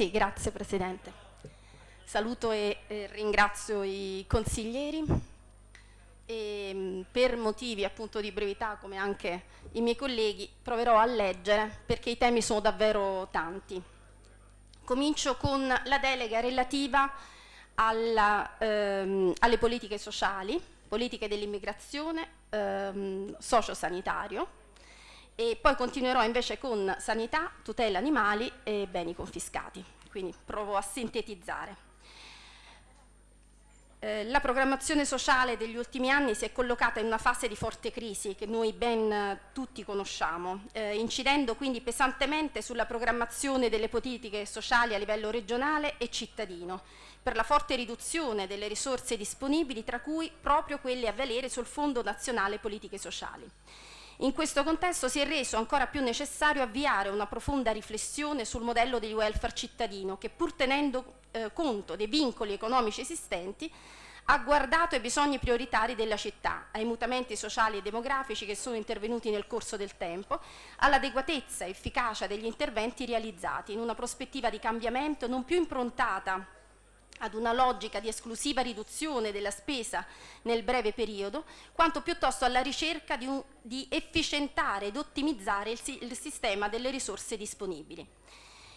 Sì, grazie Presidente. Saluto e ringrazio i consiglieri e ehm, per motivi appunto di brevità come anche i miei colleghi proverò a leggere perché i temi sono davvero tanti. Comincio con la delega relativa alla, ehm, alle politiche sociali, politiche dell'immigrazione, ehm, socio-sanitario. E poi continuerò invece con sanità, tutela animali e beni confiscati. Quindi provo a sintetizzare. Eh, la programmazione sociale degli ultimi anni si è collocata in una fase di forte crisi che noi ben eh, tutti conosciamo, eh, incidendo quindi pesantemente sulla programmazione delle politiche sociali a livello regionale e cittadino, per la forte riduzione delle risorse disponibili, tra cui proprio quelle a valere sul Fondo Nazionale Politiche Sociali. In questo contesto si è reso ancora più necessario avviare una profonda riflessione sul modello di welfare cittadino che pur tenendo eh, conto dei vincoli economici esistenti ha guardato ai bisogni prioritari della città, ai mutamenti sociali e demografici che sono intervenuti nel corso del tempo, all'adeguatezza e efficacia degli interventi realizzati in una prospettiva di cambiamento non più improntata ad una logica di esclusiva riduzione della spesa nel breve periodo, quanto piuttosto alla ricerca di, un, di efficientare ed ottimizzare il, il sistema delle risorse disponibili.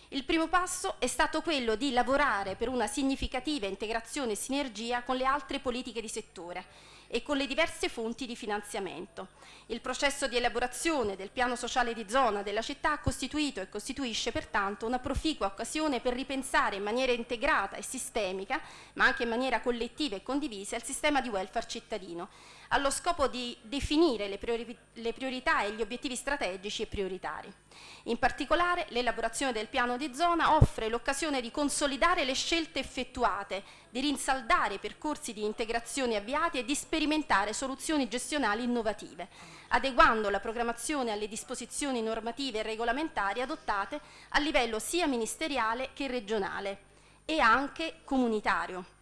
Il primo passo è stato quello di lavorare per una significativa integrazione e sinergia con le altre politiche di settore e con le diverse fonti di finanziamento. Il processo di elaborazione del piano sociale di zona della città ha costituito e costituisce pertanto una proficua occasione per ripensare in maniera integrata e sistemica, ma anche in maniera collettiva e condivisa, il sistema di welfare cittadino allo scopo di definire le, priori le priorità e gli obiettivi strategici e prioritari. In particolare l'elaborazione del piano di zona offre l'occasione di consolidare le scelte effettuate, di rinsaldare i percorsi di integrazione avviati e di sperimentare soluzioni gestionali innovative, adeguando la programmazione alle disposizioni normative e regolamentari adottate a livello sia ministeriale che regionale e anche comunitario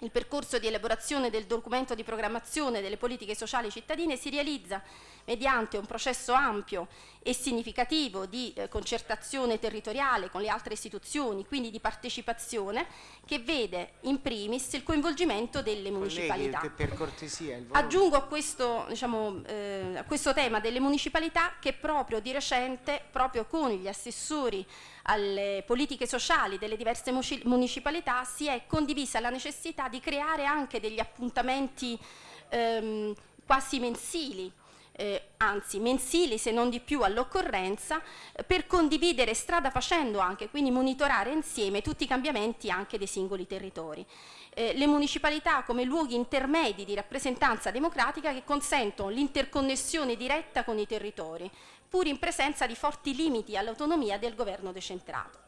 il percorso di elaborazione del documento di programmazione delle politiche sociali cittadine si realizza mediante un processo ampio e significativo di eh, concertazione territoriale con le altre istituzioni, quindi di partecipazione, che vede in primis il coinvolgimento delle municipalità. Colleghi, Aggiungo a questo, diciamo, eh, a questo tema delle municipalità che proprio di recente, proprio con gli assessori alle politiche sociali delle diverse municipalità si è condivisa la necessità di creare anche degli appuntamenti ehm, quasi mensili eh, anzi mensili se non di più all'occorrenza, eh, per condividere strada facendo anche, quindi monitorare insieme tutti i cambiamenti anche dei singoli territori. Eh, le municipalità come luoghi intermedi di rappresentanza democratica che consentono l'interconnessione diretta con i territori, pur in presenza di forti limiti all'autonomia del governo decentrato.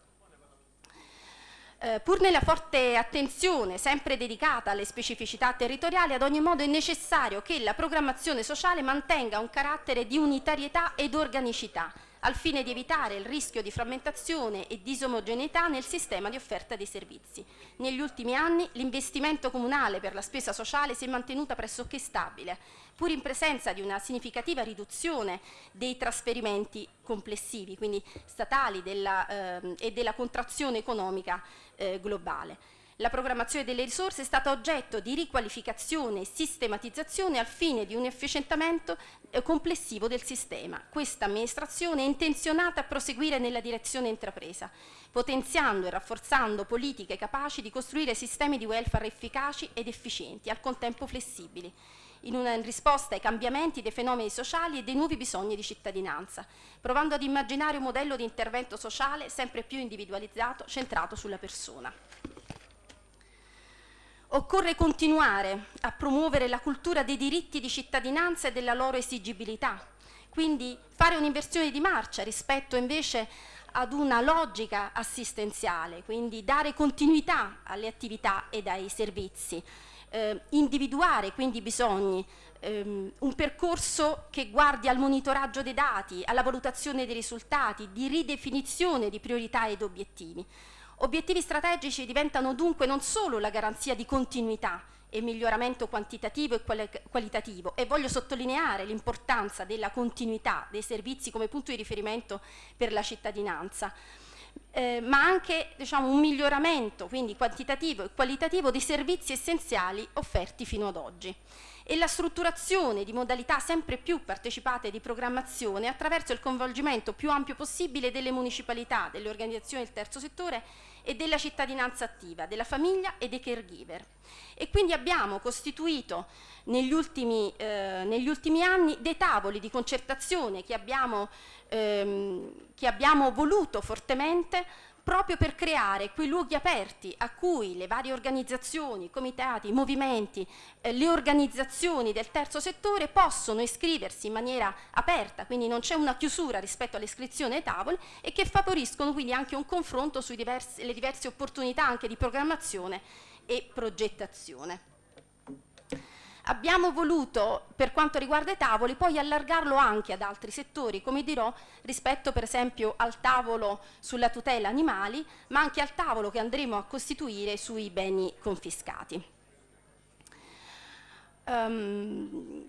Eh, pur nella forte attenzione sempre dedicata alle specificità territoriali, ad ogni modo è necessario che la programmazione sociale mantenga un carattere di unitarietà ed organicità, al fine di evitare il rischio di frammentazione e disomogeneità nel sistema di offerta dei servizi. Negli ultimi anni l'investimento comunale per la spesa sociale si è mantenuta pressoché stabile, pur in presenza di una significativa riduzione dei trasferimenti complessivi, quindi statali della, eh, e della contrazione economica eh, globale. La programmazione delle risorse è stata oggetto di riqualificazione e sistematizzazione al fine di un efficientamento eh, complessivo del sistema. Questa amministrazione è intenzionata a proseguire nella direzione intrapresa, potenziando e rafforzando politiche capaci di costruire sistemi di welfare efficaci ed efficienti, al contempo flessibili in una risposta ai cambiamenti dei fenomeni sociali e dei nuovi bisogni di cittadinanza, provando ad immaginare un modello di intervento sociale sempre più individualizzato, centrato sulla persona. Occorre continuare a promuovere la cultura dei diritti di cittadinanza e della loro esigibilità, quindi fare un'inversione di marcia rispetto invece ad una logica assistenziale, quindi dare continuità alle attività e ai servizi, eh, individuare quindi i bisogni, ehm, un percorso che guardi al monitoraggio dei dati, alla valutazione dei risultati, di ridefinizione di priorità ed obiettivi. Obiettivi strategici diventano dunque non solo la garanzia di continuità e miglioramento quantitativo e qualitativo e voglio sottolineare l'importanza della continuità dei servizi come punto di riferimento per la cittadinanza, eh, ma anche diciamo, un miglioramento quindi quantitativo e qualitativo dei servizi essenziali offerti fino ad oggi e la strutturazione di modalità sempre più partecipate di programmazione attraverso il coinvolgimento più ampio possibile delle municipalità, delle organizzazioni del terzo settore e della cittadinanza attiva, della famiglia e dei caregiver. E quindi abbiamo costituito negli ultimi, eh, negli ultimi anni dei tavoli di concertazione che abbiamo, ehm, che abbiamo voluto fortemente proprio per creare quei luoghi aperti a cui le varie organizzazioni, comitati, movimenti, eh, le organizzazioni del terzo settore possono iscriversi in maniera aperta, quindi non c'è una chiusura rispetto all'iscrizione ai tavoli e che favoriscono quindi anche un confronto sulle diverse opportunità anche di programmazione e progettazione abbiamo voluto, per quanto riguarda i tavoli, poi allargarlo anche ad altri settori, come dirò, rispetto per esempio al tavolo sulla tutela animali, ma anche al tavolo che andremo a costituire sui beni confiscati. Um,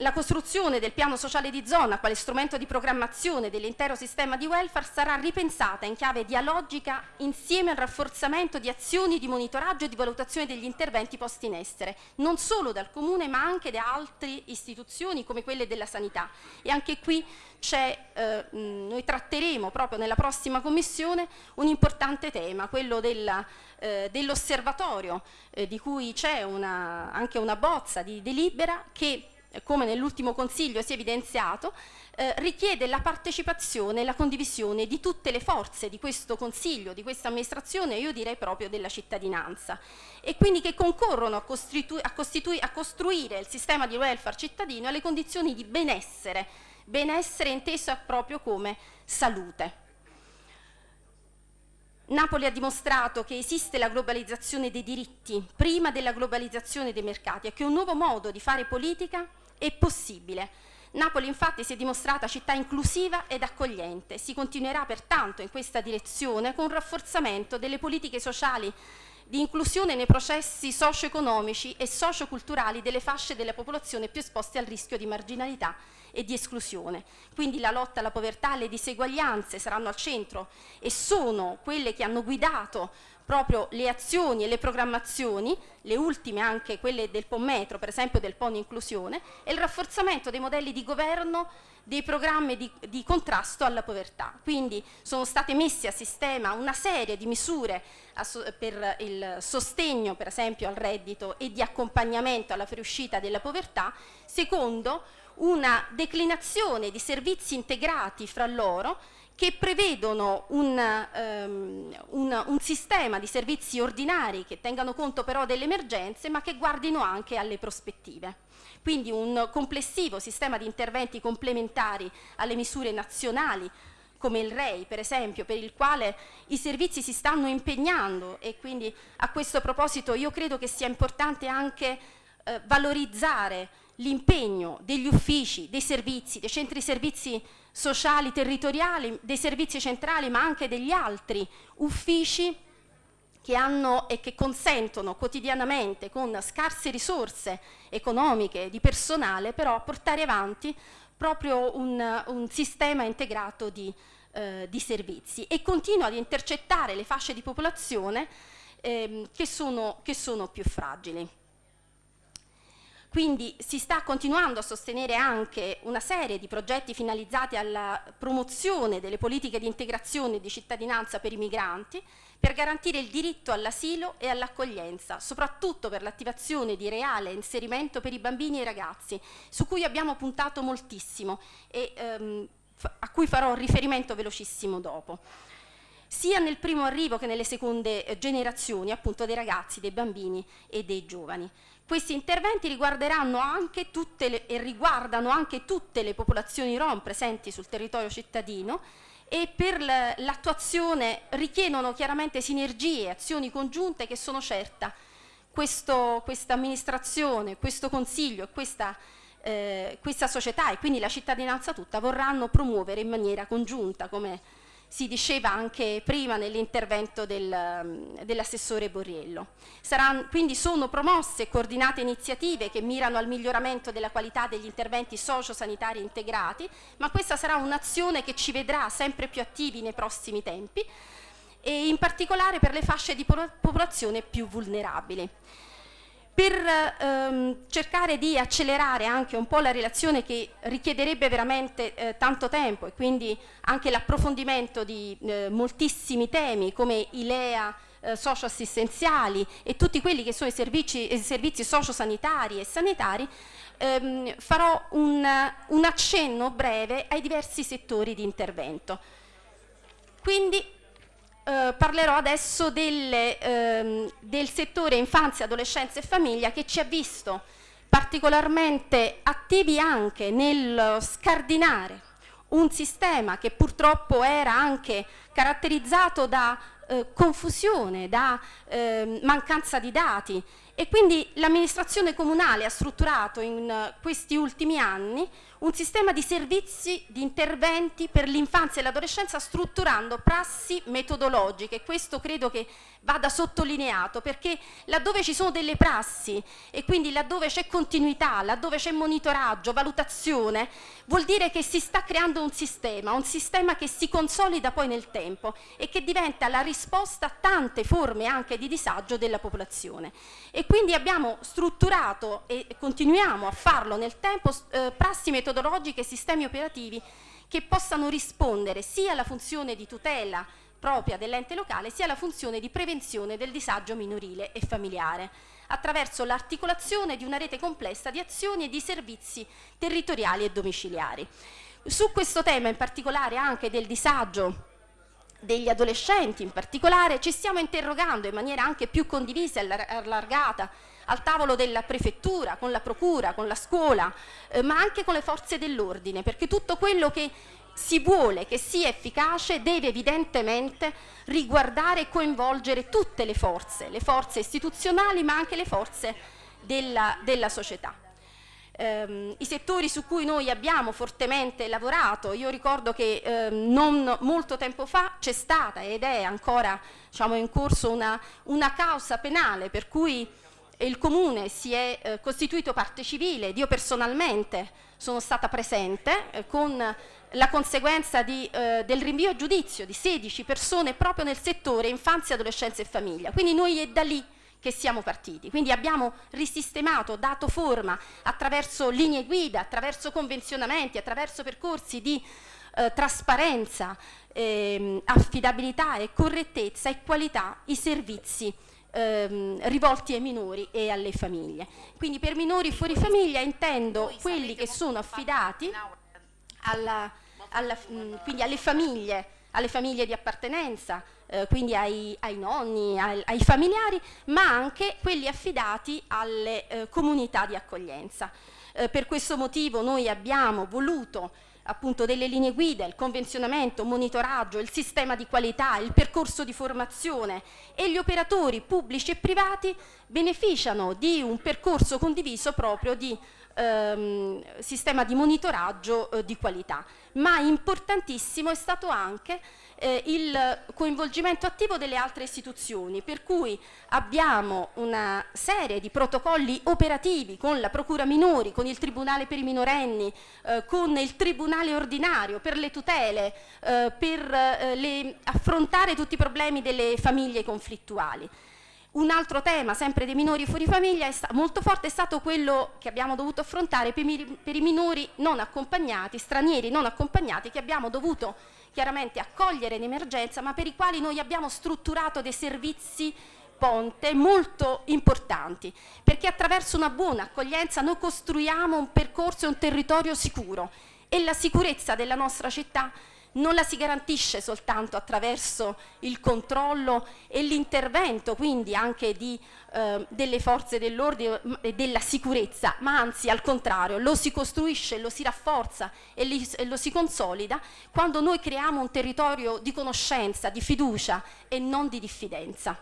la costruzione del piano sociale di zona quale strumento di programmazione dell'intero sistema di welfare sarà ripensata in chiave dialogica insieme al rafforzamento di azioni di monitoraggio e di valutazione degli interventi posti in essere, non solo dal Comune ma anche da altre istituzioni come quelle della sanità. E anche qui eh, noi tratteremo proprio nella prossima commissione un importante tema, quello eh, dell'osservatorio eh, di cui c'è anche una bozza di delibera che come nell'ultimo Consiglio si è evidenziato, eh, richiede la partecipazione e la condivisione di tutte le forze di questo Consiglio, di questa amministrazione, io direi proprio della cittadinanza, e quindi che concorrono a, a, a costruire il sistema di welfare cittadino alle condizioni di benessere, benessere inteso proprio come salute. Napoli ha dimostrato che esiste la globalizzazione dei diritti prima della globalizzazione dei mercati e che un nuovo modo di fare politica è possibile. Napoli infatti si è dimostrata città inclusiva ed accogliente, si continuerà pertanto in questa direzione con un rafforzamento delle politiche sociali di inclusione nei processi socio-economici e socio-culturali delle fasce della popolazione più esposte al rischio di marginalità e di esclusione. Quindi la lotta alla povertà e alle diseguaglianze saranno al centro e sono quelle che hanno guidato proprio le azioni e le programmazioni, le ultime anche quelle del POMmetro, per esempio del PON Inclusione, e il rafforzamento dei modelli di governo dei programmi di, di contrasto alla povertà. Quindi sono state messe a sistema una serie di misure per il sostegno per esempio al reddito e di accompagnamento alla fuoriuscita della povertà, secondo una declinazione di servizi integrati fra loro che prevedono un, um, un, un, sistema di servizi ordinari che tengano conto però delle emergenze ma che guardino anche alle prospettive. Quindi un complessivo sistema di interventi complementari alle misure nazionali come il REI per esempio, per il quale i servizi si stanno impegnando e quindi a questo proposito io credo che sia importante anche eh, valorizzare l'impegno degli uffici, dei servizi, dei centri servizi sociali territoriali, dei servizi centrali, ma anche degli altri uffici che hanno e che consentono quotidianamente con scarse risorse economiche di personale però portare avanti proprio un, un sistema integrato di, eh, di, servizi e continua ad intercettare le fasce di popolazione ehm, che, sono, che sono più fragili. Quindi si sta continuando a sostenere anche una serie di progetti finalizzati alla promozione delle politiche di integrazione e di cittadinanza per i migranti per garantire il diritto all'asilo e all'accoglienza, soprattutto per l'attivazione di reale inserimento per i bambini e i ragazzi, su cui abbiamo puntato moltissimo e ehm, a cui farò un riferimento velocissimo dopo sia nel primo arrivo che nelle seconde eh, generazioni appunto dei ragazzi, dei bambini e dei giovani. Questi interventi riguarderanno anche tutte le, e riguardano anche tutte le popolazioni rom presenti sul territorio cittadino e per l'attuazione richiedono chiaramente sinergie, azioni congiunte che sono certa questo, questa amministrazione, questo consiglio e questa, eh, questa società e quindi la cittadinanza tutta vorranno promuovere in maniera congiunta come si diceva anche prima nell'intervento del, mm, dell'assessore Borriello. Saranno, quindi sono promosse e coordinate iniziative che mirano al miglioramento della qualità degli interventi sociosanitari integrati, ma questa sarà un'azione che ci vedrà sempre più attivi nei prossimi tempi e in particolare per le fasce di popolazione più vulnerabili per ehm, cercare di accelerare anche un po' la relazione che richiederebbe veramente eh, tanto tempo e quindi anche l'approfondimento di eh, moltissimi temi come i LEA eh, socioassistenziali e tutti quelli che sono i servizi, i servizi sociosanitari e sanitari, ehm, farò un, un accenno breve ai diversi settori di intervento. Quindi eh, parlerò adesso delle, ehm, del settore infanzia, adolescenza e famiglia che ci ha visto particolarmente attivi anche nel scardinare un sistema che purtroppo era anche caratterizzato da eh, confusione, da eh, mancanza di dati e quindi l'amministrazione comunale ha strutturato in eh, questi ultimi anni un sistema di servizi, di interventi per l'infanzia e l'adolescenza strutturando prassi metodologiche. Questo credo che vada sottolineato perché laddove ci sono delle prassi e quindi laddove c'è continuità, laddove c'è monitoraggio, valutazione, vuol dire che si sta creando un sistema, un sistema che si consolida poi nel tempo e che diventa la risposta a tante forme anche di disagio della popolazione. E quindi abbiamo strutturato e continuiamo a farlo nel tempo eh, prassi metodologiche e sistemi operativi che possano rispondere sia alla funzione di tutela propria dell'ente locale sia alla funzione di prevenzione del disagio minorile e familiare attraverso l'articolazione di una rete complessa di azioni e di servizi territoriali e domiciliari. Su questo tema in particolare anche del disagio degli adolescenti in particolare, ci stiamo interrogando in maniera anche più condivisa e allargata al tavolo della prefettura, con la procura, con la scuola, eh, ma anche con le forze dell'ordine, perché tutto quello che si vuole che sia efficace deve evidentemente riguardare e coinvolgere tutte le forze, le forze istituzionali ma anche le forze della, della società ehm, i settori su cui noi abbiamo fortemente lavorato, io ricordo che ehm, non molto tempo fa c'è stata ed è ancora diciamo, in corso una, una causa penale per cui il comune si è eh, costituito parte civile, io personalmente sono stata presente eh, con la conseguenza di, eh, del rinvio a giudizio di 16 persone proprio nel settore infanzia, adolescenza e famiglia. Quindi noi è da lì che siamo partiti. Quindi abbiamo risistemato, dato forma attraverso linee guida, attraverso convenzionamenti, attraverso percorsi di eh, trasparenza, ehm, affidabilità e correttezza e qualità i servizi ehm, rivolti ai minori e alle famiglie. Quindi per minori fuori famiglia intendo quelli che sono affidati alla, alla, mh, mm, alle famiglie alle famiglie di appartenenza, eh, quindi ai, ai nonni, ai, ai, familiari, ma anche quelli affidati alle eh, comunità di accoglienza. Eh, per questo motivo noi abbiamo voluto appunto delle linee guida, il convenzionamento, il monitoraggio, il sistema di qualità, il percorso di formazione e gli operatori pubblici e privati beneficiano di un percorso condiviso proprio di ehm, sistema di monitoraggio eh, di qualità. Ma importantissimo è stato anche eh, il coinvolgimento attivo delle altre istituzioni, per cui abbiamo una serie di protocolli operativi con la Procura Minori, con il Tribunale per i minorenni, eh, con il Tribunale ordinario per le tutele, eh, per eh, le, affrontare tutti i problemi delle famiglie conflittuali. Un altro tema, sempre dei minori fuori famiglia, molto forte è stato quello che abbiamo dovuto affrontare per i minori non accompagnati, stranieri non accompagnati, che abbiamo dovuto chiaramente accogliere in emergenza, ma per i quali noi abbiamo strutturato dei servizi ponte molto importanti, perché attraverso una buona accoglienza noi costruiamo un percorso e un territorio sicuro e la sicurezza della nostra città non la si garantisce soltanto attraverso il controllo e l'intervento quindi anche di, eh, delle forze dell'ordine mm, e della sicurezza, ma anzi al contrario lo si costruisce, lo si rafforza e, li, e lo si consolida quando noi creiamo un territorio di conoscenza, di fiducia e non di diffidenza.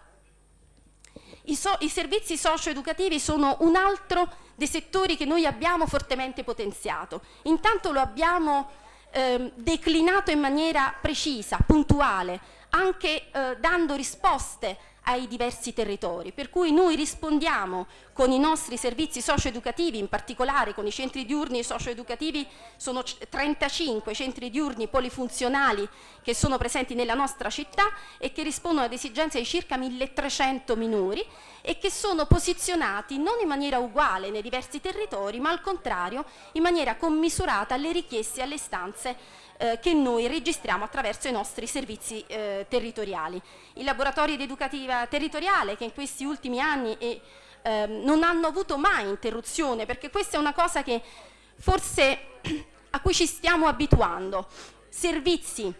I, so, I, servizi socio-educativi sono un altro dei settori che noi abbiamo fortemente potenziato. Intanto lo abbiamo Ehm, declinato in maniera precisa, puntuale, anche eh, dando risposte ai diversi territori, per cui noi rispondiamo con i nostri servizi socioeducativi, in particolare con i centri diurni socioeducativi, sono 35 centri diurni polifunzionali che sono presenti nella nostra città e che rispondono ad esigenze di circa 1300 minori e che sono posizionati non in maniera uguale nei diversi territori, ma al contrario in maniera commisurata alle richieste e alle istanze eh, che noi registriamo attraverso i nostri servizi eh, territoriali. I laboratori di educativa territoriale che in questi ultimi anni è, eh, non hanno avuto mai interruzione perché questa è una cosa che forse a cui ci stiamo abituando. Servizi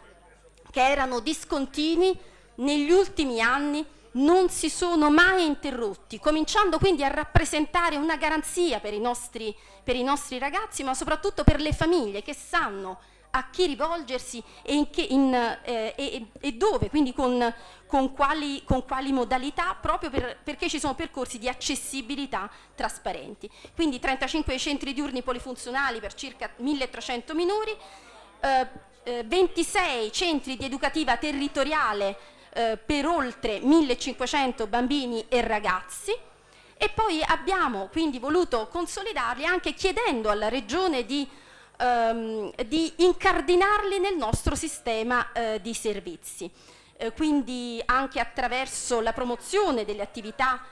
che erano discontinui negli ultimi anni non si sono mai interrotti, cominciando quindi a rappresentare una garanzia per i nostri, per i nostri ragazzi, ma soprattutto per le famiglie che sanno a chi rivolgersi e, che, in, eh, e, e dove, quindi con, con, quali, con quali, modalità, proprio per, perché ci sono percorsi di accessibilità trasparenti. Quindi 35 centri diurni polifunzionali per circa 1300 minori, eh, 26 eh, centri di educativa territoriale eh, per oltre 1500 bambini e ragazzi, e poi abbiamo quindi voluto consolidarli anche chiedendo alla Regione di ehm, di incardinarli nel nostro sistema eh, di servizi. Eh, quindi anche attraverso la promozione delle attività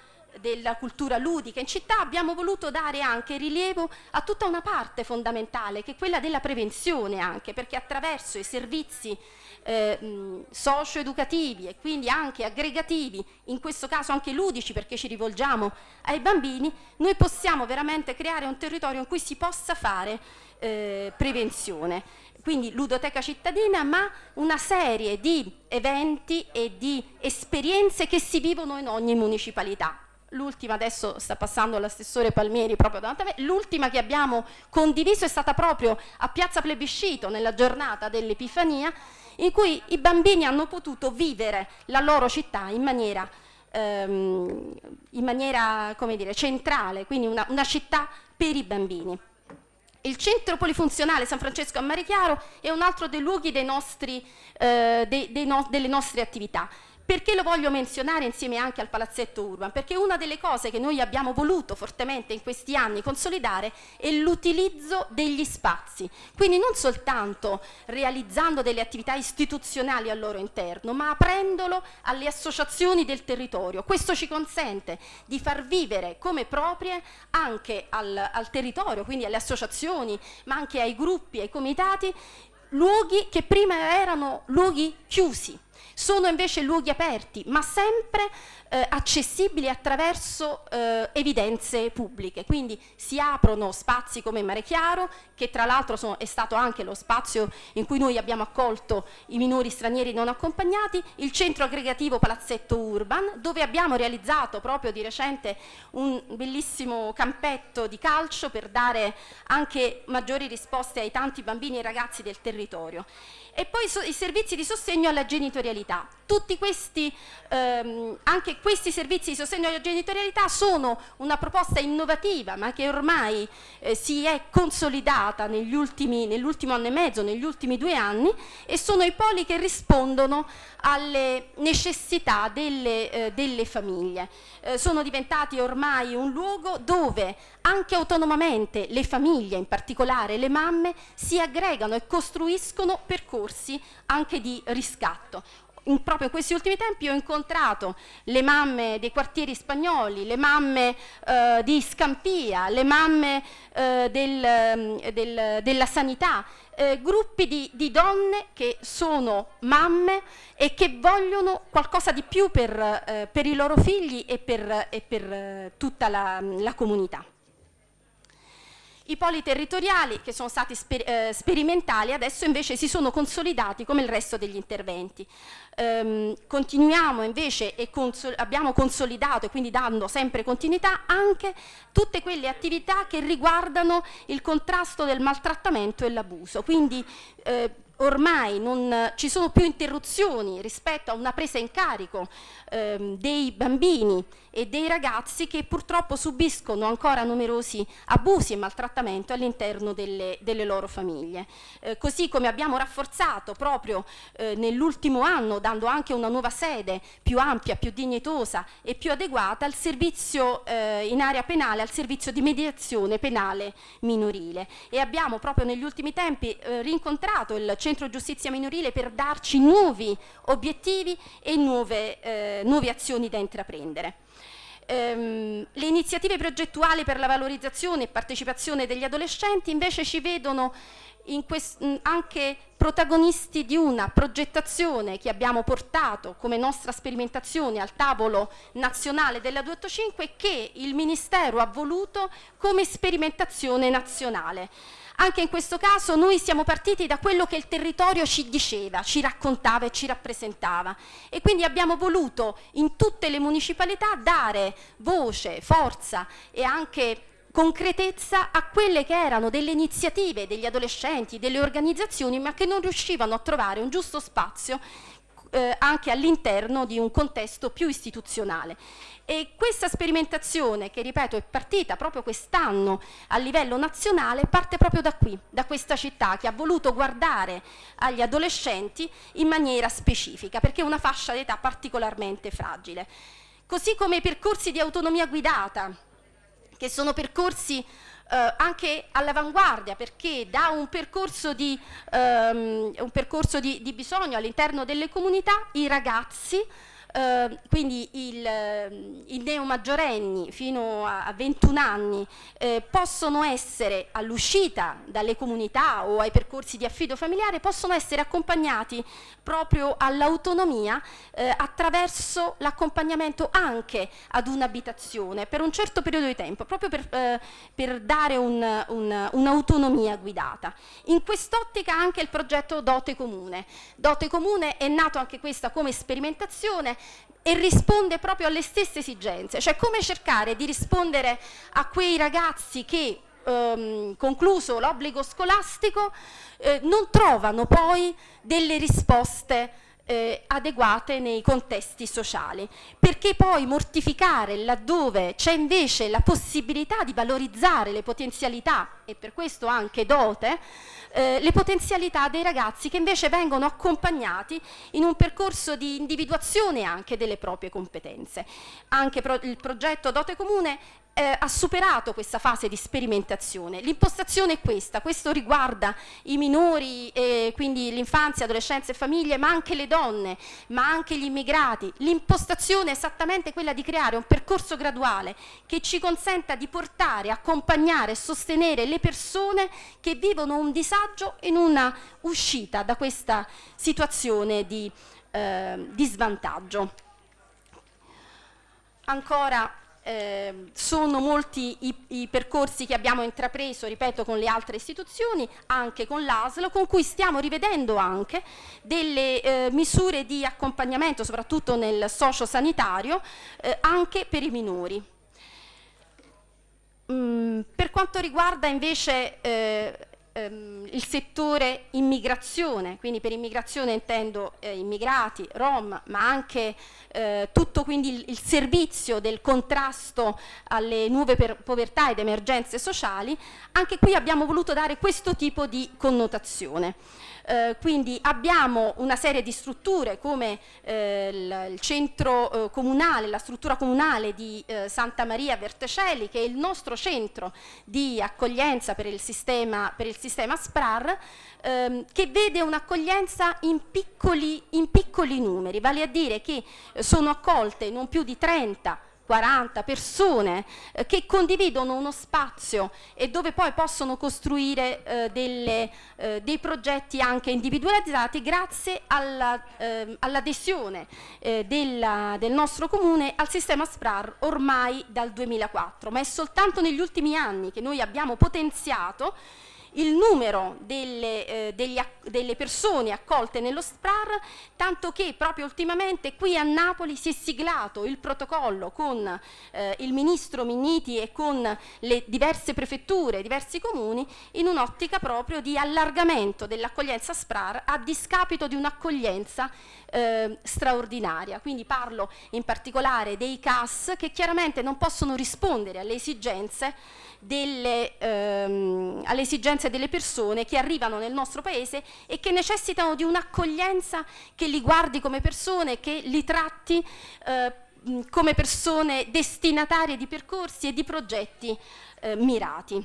della cultura ludica in città abbiamo voluto dare anche rilievo a tutta una parte fondamentale che è quella della prevenzione anche perché attraverso i servizi eh, socio-educativi e quindi anche aggregativi, in questo caso anche ludici perché ci rivolgiamo ai bambini, noi possiamo veramente creare un territorio in cui si possa fare eh, prevenzione. Quindi ludoteca cittadina, ma una serie di eventi e di esperienze che si vivono in ogni municipalità l'ultima adesso sta passando l'assessore Palmieri proprio davanti a me, l'ultima che abbiamo condiviso è stata proprio a Piazza Plebiscito nella giornata dell'Epifania in cui i bambini hanno potuto vivere la loro città in maniera, ehm, in maniera dire, centrale, quindi una, una città per i bambini. Il centro polifunzionale San Francesco a Marichiaro è un altro dei luoghi dei nostri, eh, dei, dei no, delle nostre attività. Perché lo voglio menzionare insieme anche al Palazzetto Urban? Perché una delle cose che noi abbiamo voluto fortemente in questi anni consolidare è l'utilizzo degli spazi, quindi non soltanto realizzando delle attività istituzionali al loro interno, ma aprendolo alle associazioni del territorio. Questo ci consente di far vivere come proprie anche al, al territorio, quindi alle associazioni, ma anche ai gruppi, ai comitati, luoghi che prima erano luoghi chiusi sono invece luoghi aperti, ma sempre eh, accessibili attraverso eh, evidenze pubbliche, quindi si aprono spazi come Mare Chiaro, che tra l'altro è stato anche lo spazio in cui noi abbiamo accolto i minori stranieri non accompagnati, il centro aggregativo Palazzetto Urban, dove abbiamo realizzato proprio di recente un bellissimo campetto di calcio per dare anche maggiori risposte ai tanti bambini e ragazzi del territorio. E poi so i servizi di sostegno alla genitorialità genitorialità. Tutti questi, ehm, anche questi servizi di sostegno alla genitorialità sono una proposta innovativa ma che ormai eh, si è consolidata nell'ultimo anno e mezzo, negli ultimi due anni e sono i poli che rispondono alle necessità delle, eh, delle famiglie. Eh, sono diventati ormai un luogo dove anche autonomamente le famiglie, in particolare le mamme, si aggregano e costruiscono percorsi anche di riscatto in proprio in questi ultimi tempi ho incontrato le mamme dei quartieri spagnoli, le mamme eh, di Scampia, le mamme eh, del, mm, del, della sanità, eh, gruppi di, di, donne che sono mamme e che vogliono qualcosa di più per, eh, per i loro figli e per, e per eh, tutta la, mm, la comunità. I poli territoriali che sono stati sper eh, sperimentali adesso invece si sono consolidati come il resto degli interventi. Ehm, continuiamo invece e consol abbiamo consolidato e quindi dando sempre continuità anche tutte quelle attività che riguardano il contrasto del maltrattamento e l'abuso. Quindi eh, ormai non ci sono più interruzioni rispetto a una presa in carico ehm, dei bambini e dei ragazzi che purtroppo subiscono ancora numerosi abusi e maltrattamento all'interno delle, delle, loro famiglie. Eh, così come abbiamo rafforzato proprio eh, nell'ultimo anno, dando anche una nuova sede più ampia, più dignitosa e più adeguata al servizio eh, in area penale, al servizio di mediazione penale minorile. E abbiamo proprio negli ultimi tempi eh, rincontrato il centro Centro Giustizia Minorile per darci nuovi obiettivi e nuove, eh, nuove azioni da intraprendere. Ehm, le iniziative progettuali per la valorizzazione e partecipazione degli adolescenti invece ci vedono in anche protagonisti di una progettazione che abbiamo portato come nostra sperimentazione al tavolo nazionale della 285 che il Ministero ha voluto come sperimentazione nazionale. Anche in questo caso noi siamo partiti da quello che il territorio ci diceva, ci raccontava e ci rappresentava e quindi abbiamo voluto in tutte le municipalità dare voce, forza e anche concretezza a quelle che erano delle iniziative degli adolescenti, delle organizzazioni, ma che non riuscivano a trovare un giusto spazio eh, anche all'interno di un contesto più istituzionale. E questa sperimentazione, che ripeto è partita proprio quest'anno a livello nazionale, parte proprio da qui, da questa città che ha voluto guardare agli adolescenti in maniera specifica, perché è una fascia d'età particolarmente fragile. Così come i percorsi di autonomia guidata, che sono percorsi eh, anche all'avanguardia perché da un percorso di, ehm, un percorso di, di bisogno all'interno delle comunità, i ragazzi Ehm, quindi il, ehm, i neomaggiorenni fino a, a 21 anni eh, possono essere all'uscita dalle comunità o ai percorsi di affido familiare, possono essere accompagnati proprio all'autonomia eh, attraverso l'accompagnamento anche ad un'abitazione per un certo periodo di tempo, proprio per, eh, per dare un'autonomia un, un guidata. In quest'ottica anche il progetto Dote Comune. Dote Comune è nato anche questa come sperimentazione e risponde proprio alle stesse esigenze, cioè come cercare di rispondere a quei ragazzi che ehm, concluso l'obbligo scolastico eh, non trovano poi delle risposte eh, adeguate nei contesti sociali, perché poi mortificare laddove c'è invece la possibilità di valorizzare le potenzialità e per questo anche dote eh, le potenzialità dei ragazzi che invece vengono accompagnati in un percorso di individuazione anche delle proprie competenze. Anche pro il progetto Dote Comune eh, ha superato questa fase di sperimentazione. L'impostazione è questa, questo riguarda i minori, eh, quindi l'infanzia, adolescenza e famiglie, ma anche le donne, ma anche gli immigrati. L'impostazione è esattamente quella di creare un percorso graduale che ci consenta di portare, accompagnare e sostenere le persone che vivono un disagio passaggio in una uscita da questa situazione di, eh, di svantaggio. Ancora eh, sono molti i, i, percorsi che abbiamo intrapreso, ripeto, con le altre istituzioni, anche con l'ASLO, con cui stiamo rivedendo anche delle eh, misure di accompagnamento, soprattutto nel sociosanitario, eh, anche per i minori. Mm, per quanto riguarda invece eh, ehm, il settore immigrazione, quindi per immigrazione intendo eh, immigrati, rom, ma anche eh, tutto quindi il, il, servizio del contrasto alle nuove povertà ed emergenze sociali, anche qui abbiamo voluto dare questo tipo di connotazione. Eh, quindi abbiamo una serie di strutture come eh, il, centro eh, comunale, la struttura comunale di eh, Santa Maria Vertecelli che è il nostro centro di accoglienza per il sistema, per il sistema SPRAR ehm, che vede un'accoglienza in, in piccoli, numeri, vale a dire che eh, sono accolte non più di 30 40 persone eh, che condividono uno spazio e dove poi possono costruire eh, delle, eh, dei progetti anche individualizzati grazie ehm, all'adesione all eh, del, del nostro comune al sistema SPRAR ormai dal 2004, ma è soltanto negli ultimi anni che noi abbiamo potenziato il numero delle, eh, degli, delle, persone accolte nello SPRAR, tanto che proprio ultimamente qui a Napoli si è siglato il protocollo con eh, il ministro Minniti e con le diverse prefetture, diversi comuni, in un'ottica proprio di allargamento dell'accoglienza SPRAR a discapito di un'accoglienza eh, straordinaria. Quindi parlo in particolare dei CAS che chiaramente non possono rispondere alle esigenze delle, ehm, alle esigenze delle persone che arrivano nel nostro paese e che necessitano di un'accoglienza che li guardi come persone, che li tratti eh, come persone destinatarie di percorsi e di progetti eh, mirati.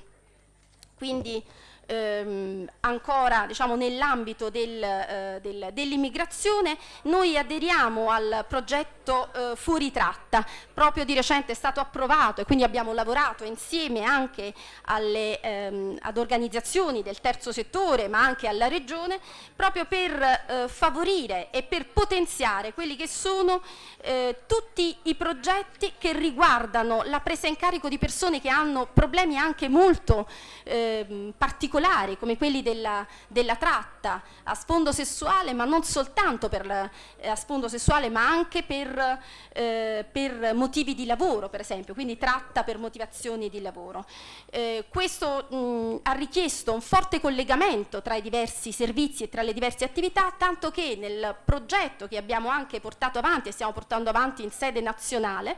Quindi, ehm, ancora diciamo, nell'ambito del, eh, del, dell'immigrazione, noi aderiamo al progetto eh, Fuori Tratta, proprio di recente è stato approvato e quindi abbiamo lavorato insieme anche alle, ehm, ad organizzazioni del terzo settore ma anche alla Regione proprio per eh, favorire e per potenziare quelli che sono eh, tutti i progetti che riguardano la presa in carico di persone che hanno problemi anche molto ehm, particolari particolari come quelli della, della tratta a sfondo sessuale ma non soltanto per, eh, a sfondo sessuale ma anche per, eh, per, motivi di lavoro per esempio, quindi tratta per motivazioni di lavoro. Eh, questo mh, ha richiesto un forte collegamento tra i diversi servizi e tra le diverse attività tanto che nel progetto che abbiamo anche portato avanti e stiamo portando avanti in sede nazionale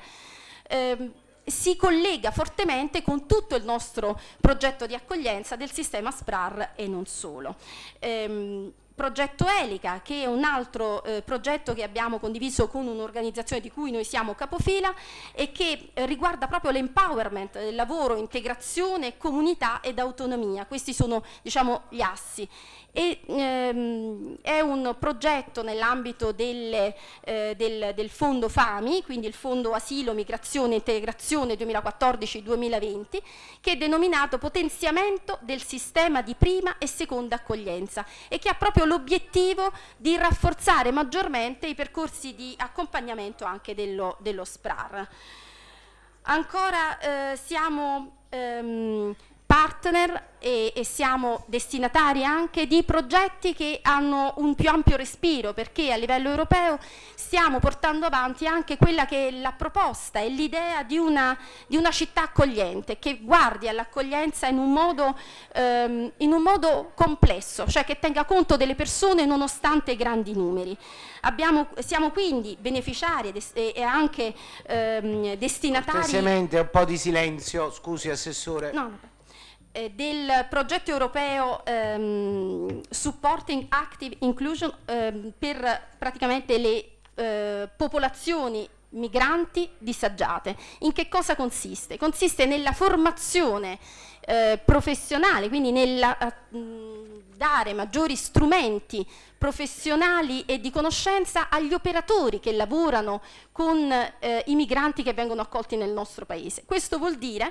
eh, si collega fortemente con tutto il nostro progetto di accoglienza del sistema SPRAR e non solo. Ehm, progetto Elica, che è un altro eh, progetto che abbiamo condiviso con un'organizzazione di cui noi siamo capofila e che eh, riguarda proprio l'empowerment, il lavoro, integrazione, comunità ed autonomia. Questi sono diciamo, gli assi e, ehm, è un progetto nell'ambito del, eh, del, del, fondo FAMI, quindi il fondo asilo, migrazione e integrazione 2014-2020, che è denominato potenziamento del sistema di prima e seconda accoglienza e che ha proprio l'obiettivo di rafforzare maggiormente i percorsi di accompagnamento anche dello, dello SPRAR. Ancora eh, siamo... Ehm, partner e, e, siamo destinatari anche di progetti che hanno un più ampio respiro perché a livello europeo stiamo portando avanti anche quella che è la proposta e l'idea di, di, una città accogliente che guardi all'accoglienza in, ehm, in, un modo complesso, cioè che tenga conto delle persone nonostante i grandi numeri. Abbiamo, siamo quindi beneficiari e, anche ehm, destinatari... Cortesemente un po' di silenzio, scusi Assessore. No, no eh, del progetto europeo ehm, Supporting Active Inclusion ehm, per praticamente le eh, popolazioni migranti disagiate. In che cosa consiste? Consiste nella formazione eh, professionale, quindi nel dare maggiori strumenti professionali e di conoscenza agli operatori che lavorano con eh, i migranti che vengono accolti nel nostro paese. Questo vuol dire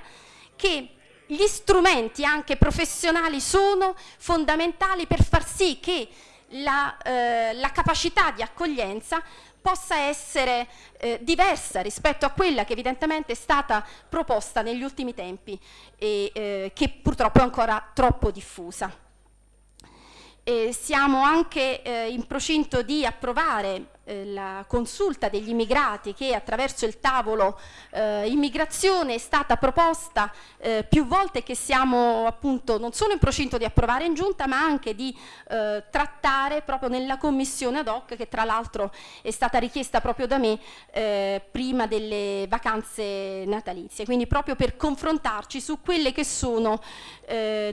che gli strumenti anche professionali sono fondamentali per far sì che la, eh, la capacità di accoglienza possa essere eh, diversa rispetto a quella che evidentemente è stata proposta negli ultimi tempi e eh, che purtroppo è ancora troppo diffusa. E siamo anche eh, in procinto di approvare eh, la consulta degli immigrati che attraverso il tavolo eh, immigrazione è stata proposta eh, più volte che siamo appunto non solo in procinto di approvare in giunta ma anche di eh, trattare proprio nella commissione ad hoc che tra l'altro è stata richiesta proprio da me eh, prima delle vacanze natalizie quindi proprio per confrontarci su quelle che sono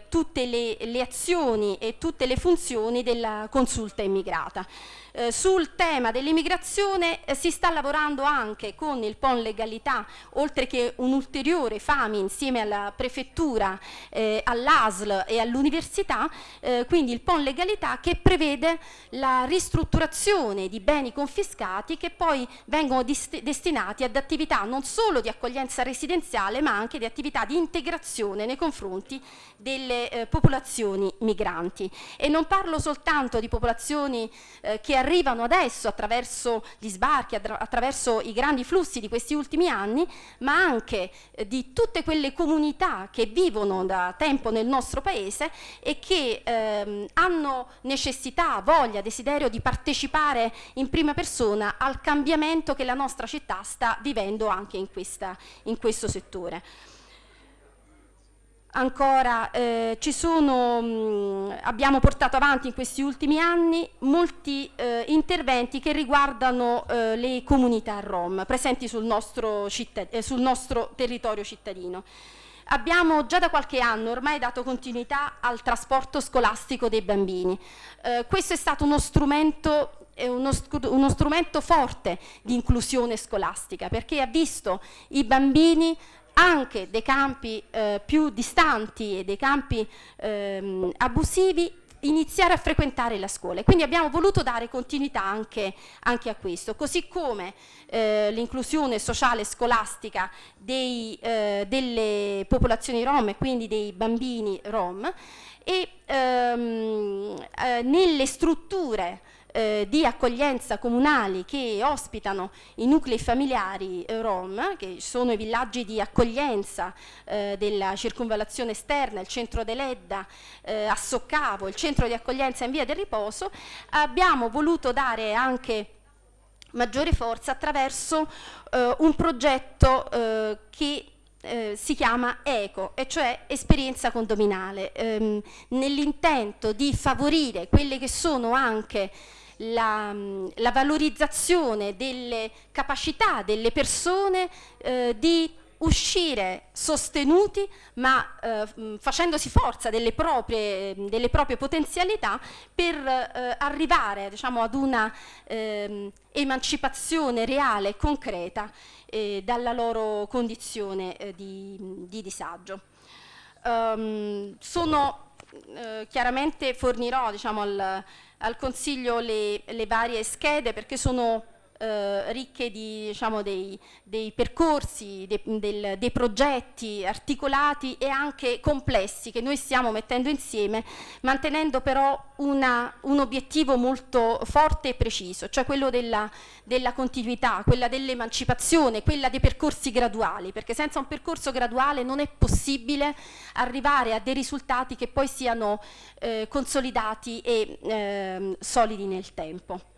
tutte le, le azioni e tutte le funzioni della consulta immigrata. Eh, sul tema dell'immigrazione eh, si sta lavorando anche con il PON Legalità, oltre che un'ulteriore FAMI insieme alla Prefettura, eh, all'ASL e all'Università, eh, quindi il PON Legalità che prevede la ristrutturazione di beni confiscati che poi vengono destinati ad attività non solo di accoglienza residenziale ma anche di attività di integrazione nei confronti delle eh, popolazioni migranti. E non parlo soltanto di popolazioni eh, che arrivano arrivano adesso attraverso gli sbarchi, attraverso i grandi flussi di questi ultimi anni, ma anche eh, di tutte quelle comunità che vivono da tempo nel nostro paese e che ehm, hanno necessità, voglia, desiderio di partecipare in prima persona al cambiamento che la nostra città sta vivendo anche in, questa, in questo settore. Ancora, eh, sono, mh, mm, abbiamo portato avanti in questi ultimi anni molti eh, interventi che riguardano eh, le comunità rom presenti sul nostro, eh, sul nostro territorio cittadino. Abbiamo già da qualche anno ormai dato continuità al trasporto scolastico dei bambini. Eh, questo è stato uno strumento è uno, uno, strumento forte di inclusione scolastica perché ha visto i bambini anche dei campi eh, più distanti e dei campi ehm, abusivi iniziare a frequentare la scuola e quindi abbiamo voluto dare continuità anche, anche a questo, così come eh, l'inclusione sociale e scolastica dei, eh, delle popolazioni rom e quindi dei bambini rom e ehm, eh, nelle strutture eh, di accoglienza comunali che ospitano i nuclei familiari eh, rom, che sono i villaggi di accoglienza eh, della circonvallazione esterna, il centro dell'Edda eh, a Soccavo, il centro di accoglienza in via del riposo, abbiamo voluto dare anche maggiore forza attraverso eh, un progetto eh, che eh, si chiama ECO, e cioè esperienza condominale, ehm, nell'intento di favorire quelle che sono anche la, mm, la valorizzazione delle capacità delle persone eh, di uscire sostenuti ma eh, mm, facendosi forza delle proprie, mm, delle proprie potenzialità per eh, arrivare diciamo, ad una eh, emancipazione reale e concreta eh, dalla loro condizione eh, di, di, disagio. Um, sono, eh, chiaramente fornirò diciamo, al, al Consiglio le, le varie schede perché sono eh, ricche di, diciamo, dei, dei, percorsi, de, del, dei progetti articolati e anche complessi che noi stiamo mettendo insieme, mantenendo però una, un obiettivo molto forte e preciso, cioè quello della, della continuità, quella dell'emancipazione, quella dei percorsi graduali, perché senza un percorso graduale non è possibile arrivare a dei risultati che poi siano eh, consolidati e eh, solidi nel tempo.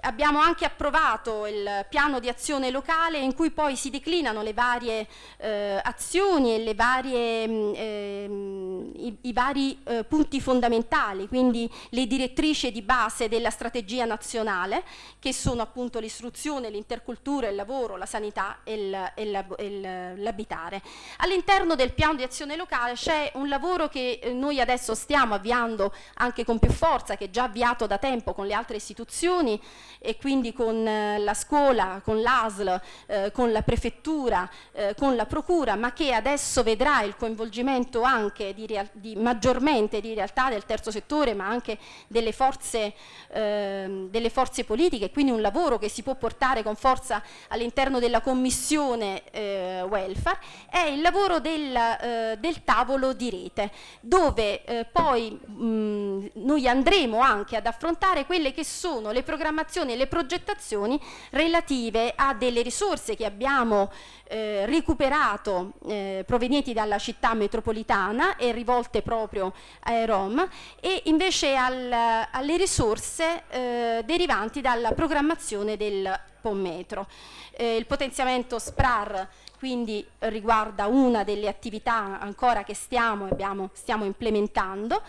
Abbiamo anche approvato il piano di azione locale in cui poi si declinano le varie eh, azioni e varie, mh, mm, ehm, i, i, vari eh, punti fondamentali, quindi le direttrici di base della strategia nazionale che sono appunto l'istruzione, l'intercultura, il lavoro, la sanità e l'abitare. All'interno del piano di azione locale c'è un lavoro che eh, noi adesso stiamo avviando anche con più forza, che è già avviato da tempo con le altre istituzioni e quindi con eh, la scuola, con l'ASL, eh, con la prefettura, eh, con la procura, ma che adesso vedrà il coinvolgimento anche di real, di, maggiormente di realtà del terzo settore, ma anche delle forze, eh, delle forze politiche, quindi un lavoro che si può portare con forza all'interno della commissione eh, welfare, è il lavoro del, eh, del tavolo di rete, dove poi mh, mm, noi andremo anche ad affrontare quelle che sono le programmazioni le progettazioni relative a delle risorse che abbiamo eh, recuperato eh, provenienti dalla città metropolitana e rivolte proprio ai Rom e invece al, alle risorse eh, derivanti dalla programmazione del Pommetro. Eh, il potenziamento SPRAR quindi riguarda una delle attività ancora che stiamo, abbiamo, stiamo implementando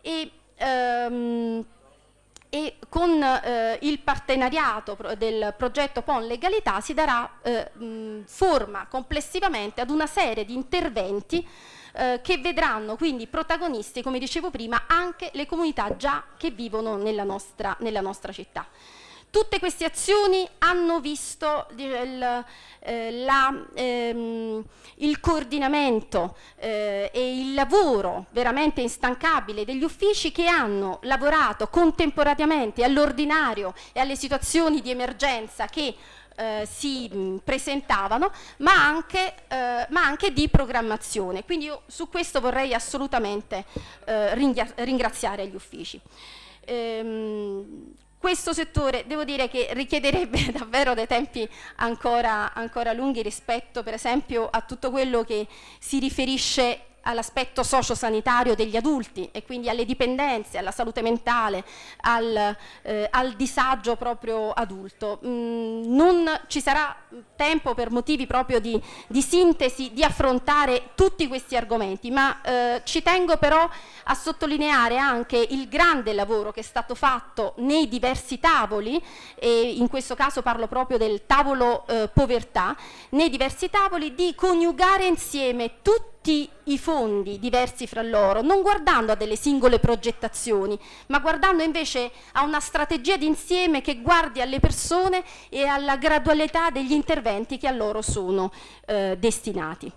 e ehm, e con eh, il partenariato del progetto PON Legalità si darà eh, mh, forma complessivamente ad una serie di interventi eh, che vedranno quindi protagonisti, come dicevo prima, anche le comunità già che vivono nella nostra, nella nostra città. Tutte queste azioni hanno visto il, eh, la, ehm, il coordinamento eh, e il lavoro veramente instancabile degli uffici che hanno lavorato contemporaneamente all'ordinario e alle situazioni di emergenza che eh, si mh, presentavano, ma anche, eh, ma anche, di programmazione. Quindi io su questo vorrei assolutamente eh, ringraziare gli uffici. Ehm, questo settore devo dire che richiederebbe davvero dei tempi ancora, ancora lunghi rispetto per esempio a tutto quello che si riferisce all'aspetto sociosanitario degli adulti e quindi alle dipendenze, alla salute mentale, al, eh, al disagio proprio adulto. Mm, non ci sarà tempo per motivi proprio di, di, sintesi di affrontare tutti questi argomenti, ma eh, ci tengo però a sottolineare anche il grande lavoro che è stato fatto nei diversi tavoli, e in questo caso parlo proprio del tavolo eh, povertà, nei diversi tavoli di coniugare insieme tutti tutti i fondi diversi fra loro, non guardando a delle singole progettazioni, ma guardando invece a una strategia d'insieme che guardi alle persone e alla gradualità degli interventi che a loro sono eh, destinati.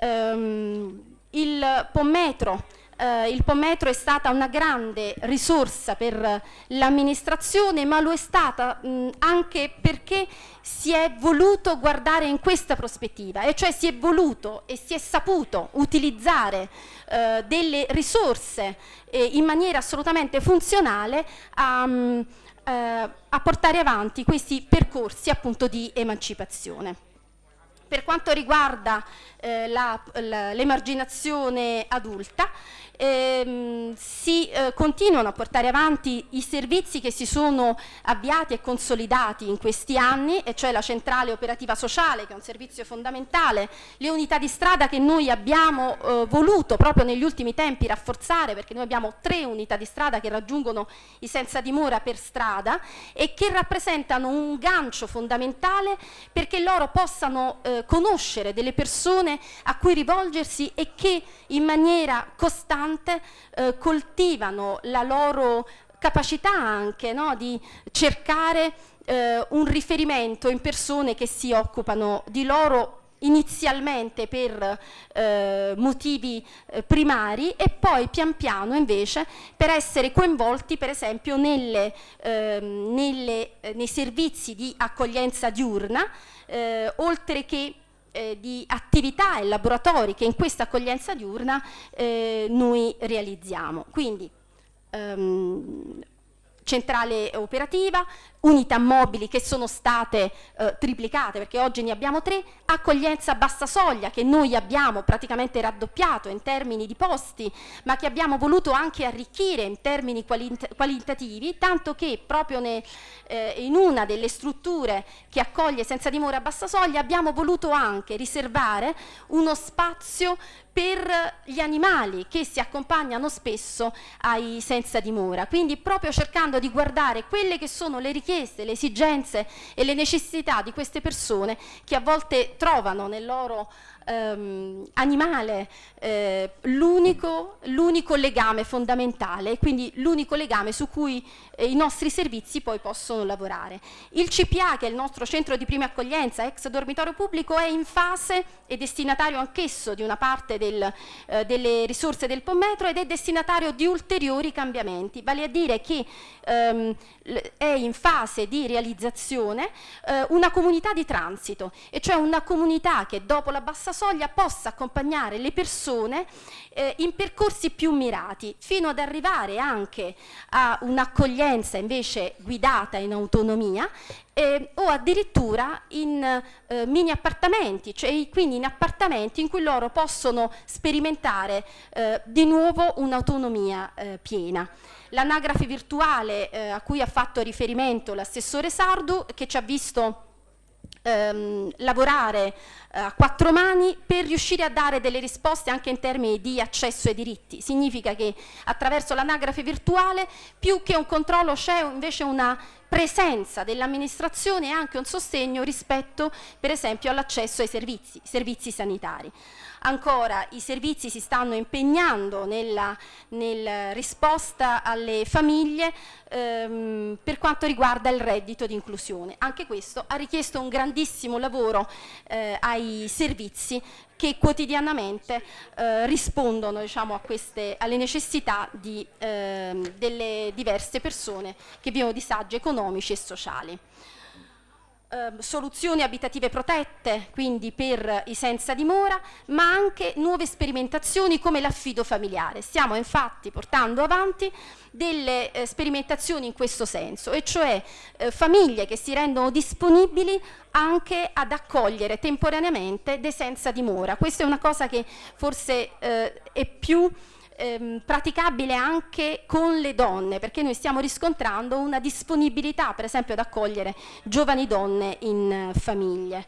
Um, il Pommetro eh, il Pometro è stata una grande risorsa per l'amministrazione, ma lo è stata mh, anche perché si è voluto guardare in questa prospettiva, e cioè si è voluto e si è saputo utilizzare eh, delle risorse eh, in maniera assolutamente funzionale a, mh, eh, a portare avanti questi percorsi appunto di emancipazione. Per quanto riguarda eh, l'emarginazione adulta, ehm, si eh, continuano a portare avanti i servizi che si sono avviati e consolidati in questi anni, e cioè la centrale operativa sociale che è un servizio fondamentale, le unità di strada che noi abbiamo eh, voluto proprio negli ultimi tempi rafforzare perché noi abbiamo tre unità di strada che raggiungono i senza dimora per strada e che rappresentano un gancio fondamentale perché loro possano eh, conoscere delle persone a cui rivolgersi e che in maniera costante importante, eh, coltivano la loro capacità anche no, di cercare eh, un riferimento in persone che si occupano di loro inizialmente per eh, motivi eh, primari e poi pian piano invece per essere coinvolti per esempio nelle, eh, nelle, nei servizi di accoglienza diurna eh, oltre che eh, di attività e laboratori che in questa accoglienza diurna eh, noi realizziamo. Quindi ehm, centrale operativa, unità mobili che sono state eh, triplicate perché oggi ne abbiamo tre, accoglienza a bassa soglia che noi abbiamo praticamente raddoppiato in termini di posti ma che abbiamo voluto anche arricchire in termini qualit qualitativi tanto che proprio ne, eh, in una delle strutture che accoglie senza dimora a bassa soglia abbiamo voluto anche riservare uno spazio per gli animali che si accompagnano spesso ai senza dimora. Quindi proprio cercando di guardare quelle che sono le richieste, le esigenze e le necessità di queste persone che a volte trovano nel loro ehm, animale, eh, l'unico, legame fondamentale, quindi l'unico legame su cui eh, i nostri servizi poi possono lavorare. Il CPA, che è il nostro centro di prima accoglienza, ex dormitorio pubblico, è in fase e destinatario anch'esso di una parte del, eh, delle risorse del Pommetro ed è destinatario di ulteriori cambiamenti, vale a dire che ehm, è in fase di realizzazione eh, una comunità di transito, e cioè una comunità che dopo la bassa soglia possa accompagnare le persone eh, in percorsi più mirati, fino ad arrivare anche a un'accoglienza invece guidata in autonomia eh, o addirittura in eh, mini appartamenti, cioè quindi in appartamenti in cui loro possono sperimentare eh, di nuovo un'autonomia eh, piena. L'anagrafe virtuale eh, a cui ha fatto riferimento l'assessore Sardu, che ci ha visto ehm, lavorare eh, a quattro mani per riuscire a dare delle risposte anche in termini di accesso ai diritti. Significa che attraverso l'anagrafe virtuale più che un controllo c'è invece una presenza dell'amministrazione e anche un sostegno rispetto per esempio all'accesso ai servizi, servizi sanitari. Ancora i servizi si stanno impegnando nella, nella risposta alle famiglie ehm, per quanto riguarda il reddito di inclusione. Anche questo ha richiesto un grandissimo lavoro eh, ai servizi che quotidianamente eh, rispondono diciamo, queste, alle necessità di, eh, delle diverse persone che vivono disagi economici e sociali ehm, soluzioni abitative protette, quindi per i senza dimora, ma anche nuove sperimentazioni come l'affido familiare. Stiamo infatti portando avanti delle eh, sperimentazioni in questo senso, e cioè eh, famiglie che si rendono disponibili anche ad accogliere temporaneamente dei senza dimora. Questa è una cosa che forse eh, è più ehm, praticabile anche con le donne, perché noi stiamo riscontrando una disponibilità per esempio ad accogliere giovani donne in eh, famiglie.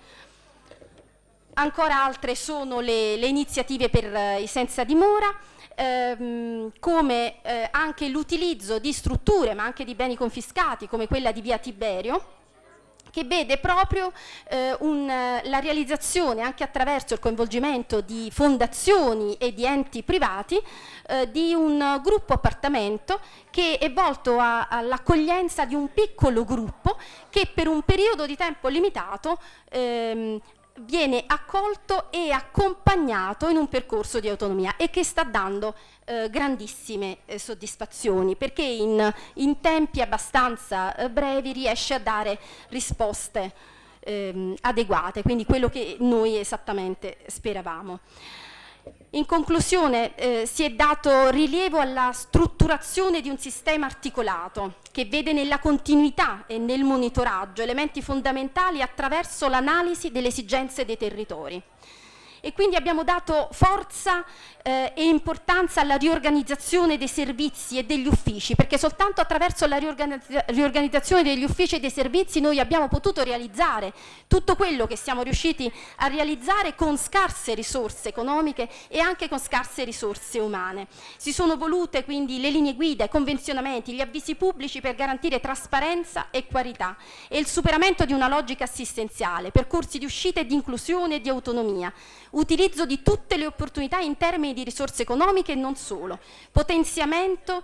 Ancora altre sono le, le iniziative per eh, i senza dimora, ehm, come eh, anche l'utilizzo di strutture ma anche di beni confiscati come quella di via Tiberio, che vede proprio eh, un, la realizzazione anche attraverso il coinvolgimento di fondazioni e di enti privati eh, di un gruppo appartamento che è volto all'accoglienza di un piccolo gruppo che per un periodo di tempo limitato ehm, viene accolto e accompagnato in un percorso di autonomia e che sta dando eh, grandissime eh, soddisfazioni perché in, in tempi abbastanza eh, brevi riesce a dare risposte ehm, adeguate, quindi quello che noi esattamente speravamo. In conclusione eh, si è dato rilievo alla strutturazione di un sistema articolato che vede nella continuità e nel monitoraggio elementi fondamentali attraverso l'analisi delle esigenze dei territori e quindi abbiamo dato forza eh, e importanza alla riorganizzazione dei servizi e degli uffici, perché soltanto attraverso la riorganizzazione degli uffici e dei servizi noi abbiamo potuto realizzare tutto quello che siamo riusciti a realizzare con scarse risorse economiche e anche con scarse risorse umane. Si sono volute quindi le linee guida, i convenzionamenti, gli avvisi pubblici per garantire trasparenza e qualità e il superamento di una logica assistenziale, percorsi di uscita e di inclusione e di autonomia, utilizzo di tutte le opportunità in termini di risorse economiche e non solo, potenziamento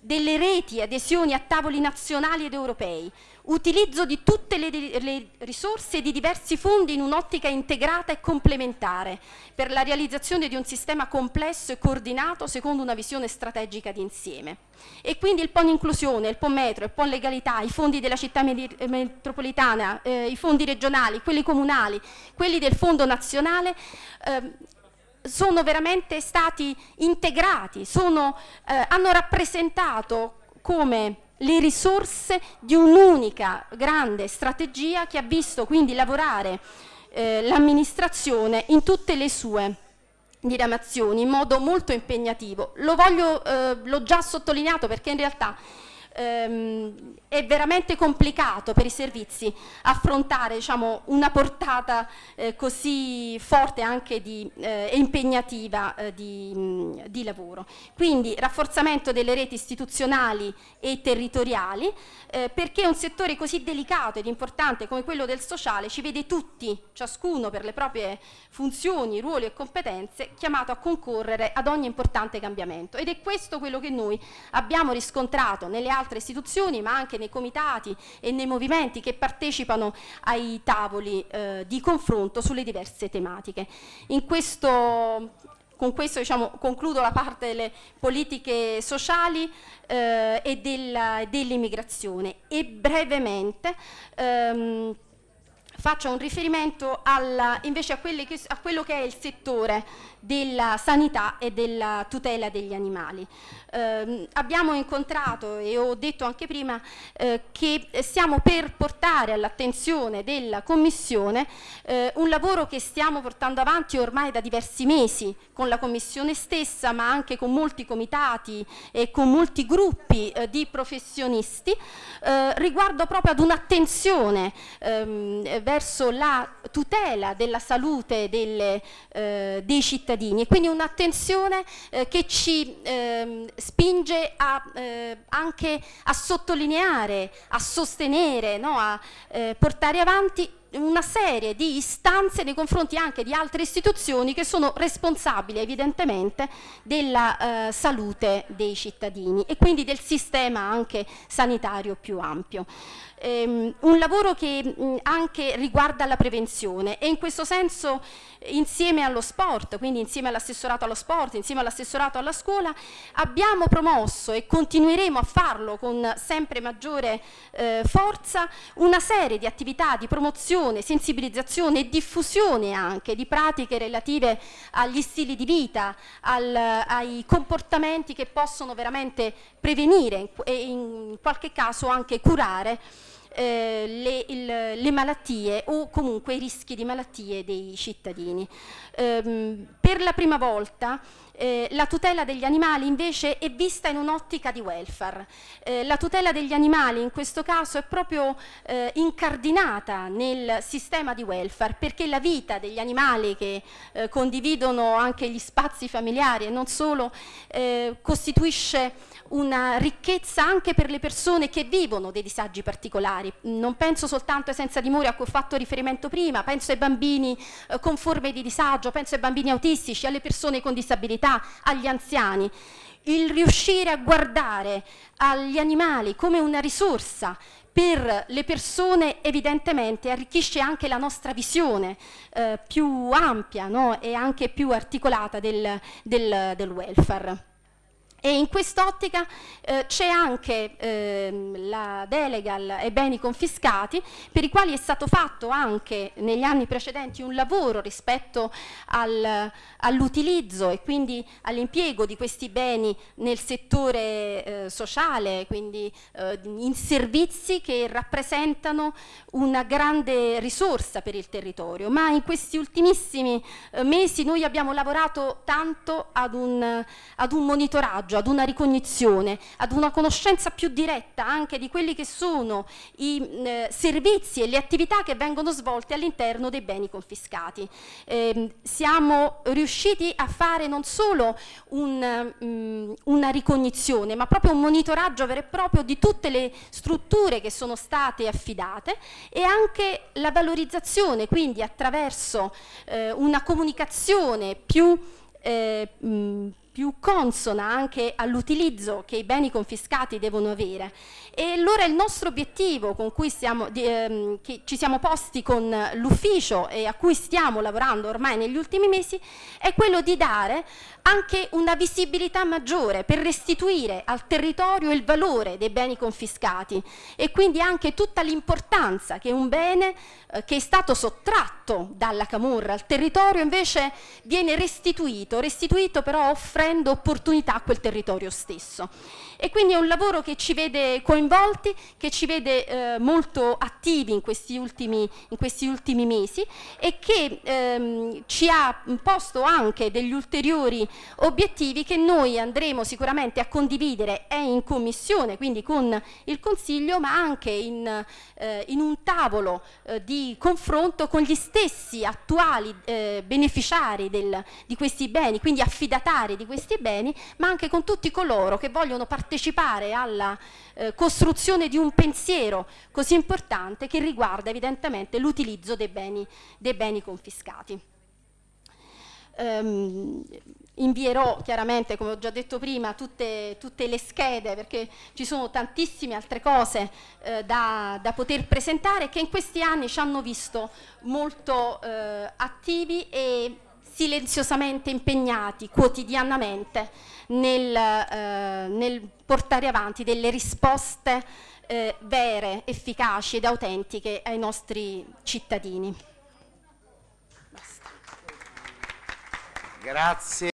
delle reti, adesioni a tavoli nazionali ed europei, utilizzo di tutte le, le risorse e di diversi fondi in un'ottica integrata e complementare per la realizzazione di un sistema complesso e coordinato secondo una visione strategica di insieme. E quindi il PON inclusione, il PON metro, il PON legalità, i fondi della città metropolitana, eh, i fondi regionali, quelli comunali, quelli del fondo nazionale, eh, sono veramente stati integrati, sono, eh, hanno rappresentato come le risorse di un'unica grande strategia che ha visto quindi lavorare eh, l'amministrazione in tutte le sue diramazioni in modo molto impegnativo. Lo voglio, eh, l'ho già sottolineato perché in realtà ehm, è veramente complicato per i servizi affrontare diciamo, una portata eh, così forte anche di, eh, e impegnativa eh, di, di, lavoro. Quindi rafforzamento delle reti istituzionali e territoriali eh, perché un settore così delicato ed importante come quello del sociale ci vede tutti, ciascuno per le proprie funzioni, ruoli e competenze, chiamato a concorrere ad ogni importante cambiamento ed è questo quello che noi abbiamo riscontrato nelle altre altre istituzioni ma anche nei comitati e nei movimenti che partecipano ai tavoli eh, di confronto sulle diverse tematiche. Questo, con questo diciamo, concludo la parte delle politiche sociali eh, e dell'immigrazione e brevemente ehm, faccio un riferimento alla, invece a, che, a, quello che è il settore della sanità e della tutela degli animali. Eh, abbiamo incontrato e ho detto anche prima eh, che stiamo per portare all'attenzione della Commissione eh, un lavoro che stiamo portando avanti ormai da diversi mesi con la Commissione stessa ma anche con molti comitati e con molti gruppi eh, di professionisti eh, riguardo proprio ad un'attenzione ehm, eh, verso la tutela della salute delle, eh, dei cittadini e quindi un'attenzione eh, che ci eh, spinge a, eh, anche a sottolineare, a sostenere, no? a eh, portare avanti una serie di istanze nei confronti anche di altre istituzioni che sono responsabili evidentemente della eh, salute dei cittadini e quindi del sistema anche sanitario più ampio ehm, un lavoro che mh, mm, anche riguarda la prevenzione e in questo senso eh, insieme allo sport, quindi insieme all'assessorato allo sport, insieme all'assessorato alla scuola, abbiamo promosso e continueremo a farlo con sempre maggiore eh, forza una serie di attività di promozione, sensibilizzazione e diffusione anche di pratiche relative agli stili di vita, al, ai comportamenti che possono veramente prevenire e in qualche caso anche curare eh, le, il, le, malattie o comunque i rischi di malattie dei cittadini. Ehm, per la prima volta eh, la tutela degli animali invece è vista in un'ottica di welfare. Eh, la tutela degli animali in questo caso è proprio eh, incardinata nel sistema di welfare perché la vita degli animali che eh, condividono anche gli spazi familiari e non solo eh, costituisce una ricchezza anche per le persone che vivono dei disagi particolari. Non penso soltanto ai senza dimore a cui ho fatto riferimento prima, penso ai bambini con forme di disagio, penso ai bambini autistici, alle persone con disabilità disabilità agli anziani, il riuscire a guardare agli animali come una risorsa per le persone evidentemente arricchisce anche la nostra visione eh, più ampia no? e anche più articolata del, del, del welfare. E in quest'ottica eh, c'è anche eh, la delega ai beni confiscati per i quali è stato fatto anche negli anni precedenti un lavoro rispetto al, all'utilizzo e quindi all'impiego di questi beni nel settore eh, sociale, quindi eh, in servizi che rappresentano una grande risorsa per il territorio. Ma in questi ultimissimi eh, mesi noi abbiamo lavorato tanto ad un, ad un monitoraggio monitoraggio, ad una ricognizione, ad una conoscenza più diretta anche di quelli che sono i eh, servizi e le attività che vengono svolte all'interno dei beni confiscati. Eh, siamo riusciti a fare non solo un, um, una ricognizione, ma proprio un monitoraggio vero e proprio di tutte le strutture che sono state affidate e anche la valorizzazione, quindi attraverso eh, una comunicazione più eh, mh, più consona anche all'utilizzo che i beni confiscati devono avere. E allora il nostro obiettivo con cui siamo, ehm, che ci siamo posti con l'ufficio e a cui stiamo lavorando ormai negli ultimi mesi è quello di dare anche una visibilità maggiore per restituire al territorio il valore dei beni confiscati e quindi anche tutta l'importanza che un bene eh, che è stato sottratto dalla Camorra al territorio invece viene restituito, restituito però offrendo opportunità a quel territorio stesso. E quindi è un lavoro che ci vede coinvolti, che ci vede eh, molto attivi in questi ultimi, in questi ultimi mesi e che ehm, ci ha posto anche degli ulteriori obiettivi che noi andremo sicuramente a condividere è in commissione, quindi con il Consiglio, ma anche in, eh, in un tavolo eh, di confronto con gli stessi attuali eh, beneficiari del, di questi beni, quindi affidatari di questi beni, ma anche con tutti coloro che vogliono partecipare partecipare alla eh, costruzione di un pensiero così importante che riguarda evidentemente l'utilizzo dei, dei beni, confiscati. Um, invierò chiaramente, come ho già detto prima, tutte, tutte, le schede perché ci sono tantissime altre cose eh, da, da, poter presentare che in questi anni ci hanno visto molto eh, attivi e silenziosamente impegnati quotidianamente nel, eh, nel portare avanti delle risposte eh, vere, efficaci ed autentiche ai nostri cittadini. Basta. Grazie.